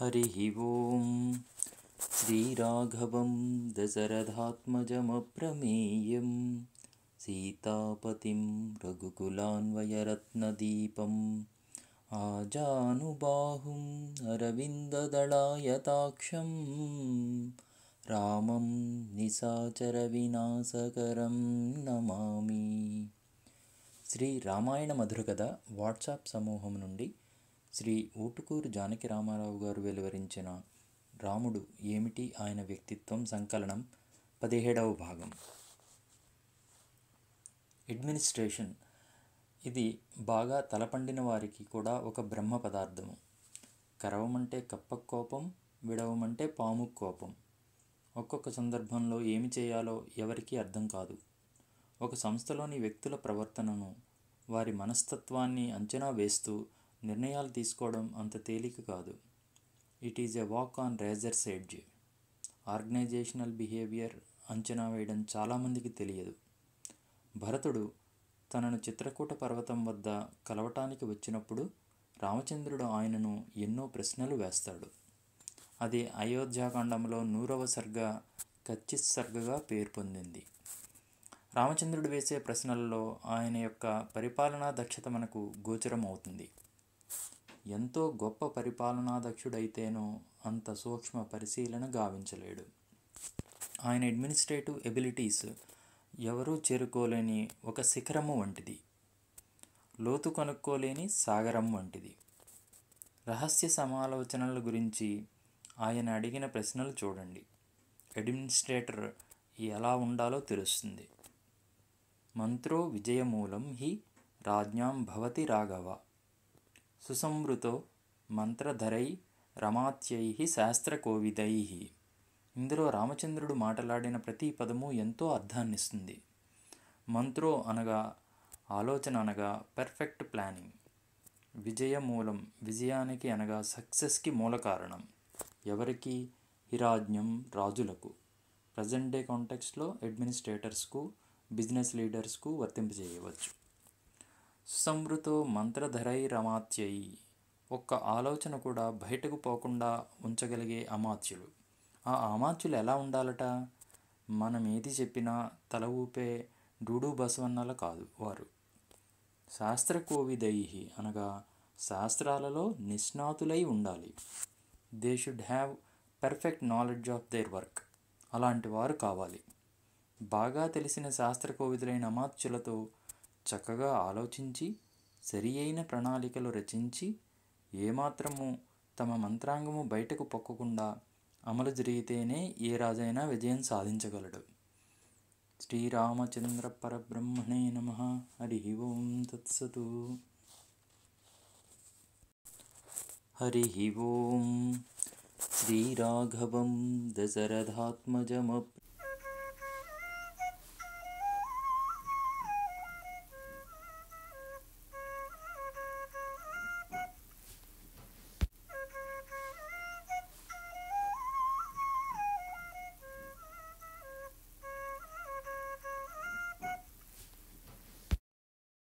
हरिः ओं श्रीराघवं दशरथात्मजमप्रमेयं सीतापतिं रघुकुलान्वयरत्नदीपम् आजानुबाहुम् अरविन्ददडायताक्षं रामं निसाचरविनाशकरं नमामि श्रीरामायणमधुरकदा वाट्साप् समूहं नी శ్రీ ఊటుకూరు జానకి రామారావు గారు వెలువరించిన రాముడు ఏమిటి ఆయన వ్యక్తిత్వం సంకలనం పదిహేడవ భాగం అడ్మినిస్ట్రేషన్ ఇది బాగా తలపండిన వారికి కూడా ఒక బ్రహ్మ పదార్థము కరవమంటే కప్ప కోపం విడవమంటే పాము కోపం ఒక్కొక్క సందర్భంలో ఏమి చేయాలో ఎవరికీ అర్థం కాదు ఒక సంస్థలోని వ్యక్తుల ప్రవర్తనను వారి మనస్తత్వాన్ని అంచనా వేస్తూ నిర్ణయాలు తీసుకోవడం అంత తేలిక కాదు it is a walk on razor's edge organizational behaviour అంచనా వేయడం చాలామందికి తెలియదు భరతుడు తనను చిత్రకూట పర్వతం వద్ద కలవటానికి వచ్చినప్పుడు రామచంద్రుడు ఆయనను ఎన్నో ప్రశ్నలు వేస్తాడు అది అయోధ్యాకాండంలో నూరవ సర్గ సర్గగా పేరు పొందింది రామచంద్రుడు వేసే ప్రశ్నలలో ఆయన యొక్క పరిపాలనా దక్షత మనకు గోచరం అవుతుంది ఎంతో గొప్ప పరిపాలనాధ్యక్షుడైతేనో అంత సూక్ష్మ పరిశీలన గావించలేడు ఆయన అడ్మినిస్ట్రేటివ్ ఎబిలిటీస్ ఎవరూ చేరుకోలేని ఒక శిఖరము వంటిది లోతు కనుక్కోలేని సాగరం వంటిది రహస్య సమాలోచనల గురించి ఆయన అడిగిన ప్రశ్నలు చూడండి అడ్మినిస్ట్రేటర్ ఎలా ఉండాలో తెలుస్తుంది మంత్రో విజయమూలం హి రాజ్ఞాం భవతి రాఘవ సుసంవృతో మంత్రధరై రమాత్యై శాస్త్రకోవిదై ఇందులో రామచంద్రుడు మాట్లాడిన ప్రతి పదము ఎంతో అర్థాన్నిస్తుంది మంత్రో అనగా ఆలోచన అనగా పర్ఫెక్ట్ ప్లానింగ్ విజయ మూలం విజయానికి అనగా సక్సెస్కి మూల కారణం ఎవరికి హిరాజ్ఞం రాజులకు ప్రజెంట్ డే కాంటెక్స్లో అడ్మినిస్ట్రేటర్స్కు బిజినెస్ లీడర్స్కు వర్తింపజేయవచ్చు సుసంవృతో రమాత్యై ఒక్క ఆలోచన కూడా బయటకు పోకుండా ఉంచగలిగే అమాత్యులు ఆ అమాత్యులు ఎలా ఉండాలట మనం ఏది చెప్పినా తల ఊపే డూడు బసవన్నల కాదు వారు శాస్త్రకోవిదైహి అనగా శాస్త్రాలలో నిష్ణాతులై ఉండాలి they should have perfect knowledge of their work అలాంటి వారు కావాలి బాగా తెలిసిన శాస్త్రకోవిదులైన అమాత్యులతో చక్కగా ఆలోచించి సరి అయిన ప్రణాళికలు రచించి ఏమాత్రము తమ మంత్రాంగము బయటకు పొక్కకుండా అమలు జరిగితేనే ఏ రాజైనా విజయం సాధించగలడు శ్రీరామచంద్ర పరబ్రహ్మణే నమ హరి ఓం తత్సతు హరి ఓం శ్రీరాఘవం దశరథాత్మజమ